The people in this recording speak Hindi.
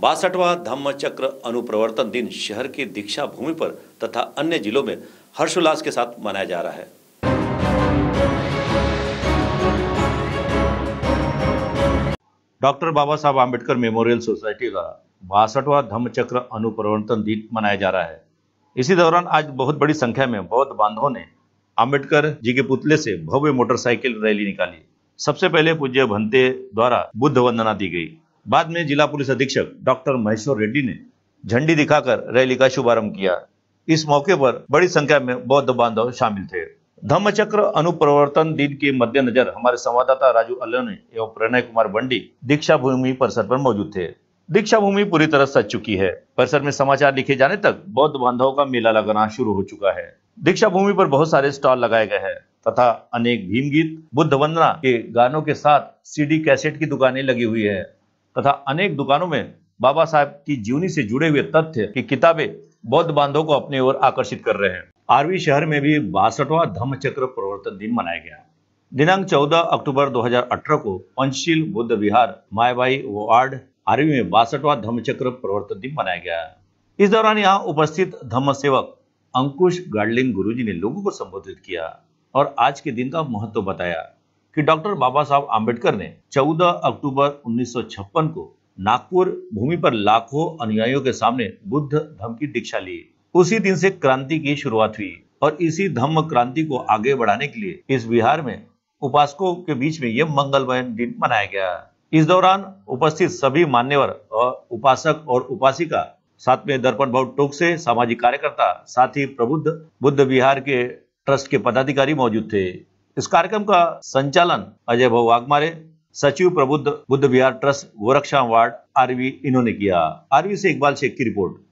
बासठवा धम्म चक्र अनुप्रवर्तन दिन शहर की दीक्षा भूमि पर तथा अन्य जिलों में हर्षोल्लास के साथ मनाया जा रहा है डॉक्टर बाबा साहब आम्बेडकर मेमोरियल सोसाइटी का बासठवा धम्म चक्र अनुप्रवर्तन दिन मनाया जा रहा है इसी दौरान आज बहुत बड़ी संख्या में बौद्ध बांधवों ने आम्बेडकर जी के पुतले से भव्य मोटरसाइकिल रैली निकाली सबसे पहले पूज्य भंते द्वारा बुद्ध वंदना दी गई बाद में जिला पुलिस अधीक्षक डॉक्टर महेश्वर रेड्डी ने झंडी दिखाकर रैली का शुभारंभ किया इस मौके पर बड़ी संख्या में बौद्ध बांधव शामिल थे धम्मचक्र अनुप्रवर्तन दिन के मद्देनजर हमारे संवाददाता राजू अल्ला एवं प्रणय कुमार बंडी दीक्षा भूमि परिसर पर मौजूद थे दीक्षा भूमि पूरी तरह सज चुकी है परिसर में समाचार लिखे जाने तक बौद्ध बांधवों का मेला लगाना शुरू हो चुका है दीक्षा भूमि पर बहुत सारे स्टॉल लगाए गए हैं तथा अनेक भीम गीत बुद्ध वंदना के गानों के साथ सीडी कैसेट की दुकानें लगी हुई है तथा अनेक दुकानों में बाबा साहब की जीवनी से जुड़े हुए तथ्य की किताबें बौद्ध बांधव को अपनी ओर आकर्षित कर रहे हैं आरवी शहर में भी बासठवा चक्र प्रवर्तन दिन मनाया गया दिनांक 14 अक्टूबर 2018 को पंचशील बुद्ध विहार मायाबाई वार्ड आरवी में बासठवा चक्र प्रवर्तन दिन मनाया गया इस दौरान यहाँ उपस्थित धम्म सेवक अंकुश गाडलिंग गुरुजी ने लोगों को संबोधित किया और आज के दिन का महत्व बताया कि डॉक्टर बाबा साहब आम्बेडकर ने 14 अक्टूबर 1956 को नागपुर भूमि पर लाखों अनुयायियों के सामने बुद्ध धर्म की दीक्षा ली उसी दिन से क्रांति की शुरुआत हुई और इसी धम्म क्रांति को आगे बढ़ाने के लिए इस बिहार में उपासकों के बीच में यह मंगलमय दिन मनाया गया इस दौरान उपस्थित सभी मान्यवर और उपासक और उपासिका साथ में दर्पण भाव टोक से सामाजिक कार्यकर्ता साथ ही प्रबुद्ध बुद्ध विहार के ट्रस्ट के पदाधिकारी मौजूद थे इस कार्यक्रम का संचालन अजय भाव वाघमारे सचिव Prabuddh Buddha Vihar trust Goraksha ward RV इन्होंने किया आरवी से इकबाल शेख की रिपोर्ट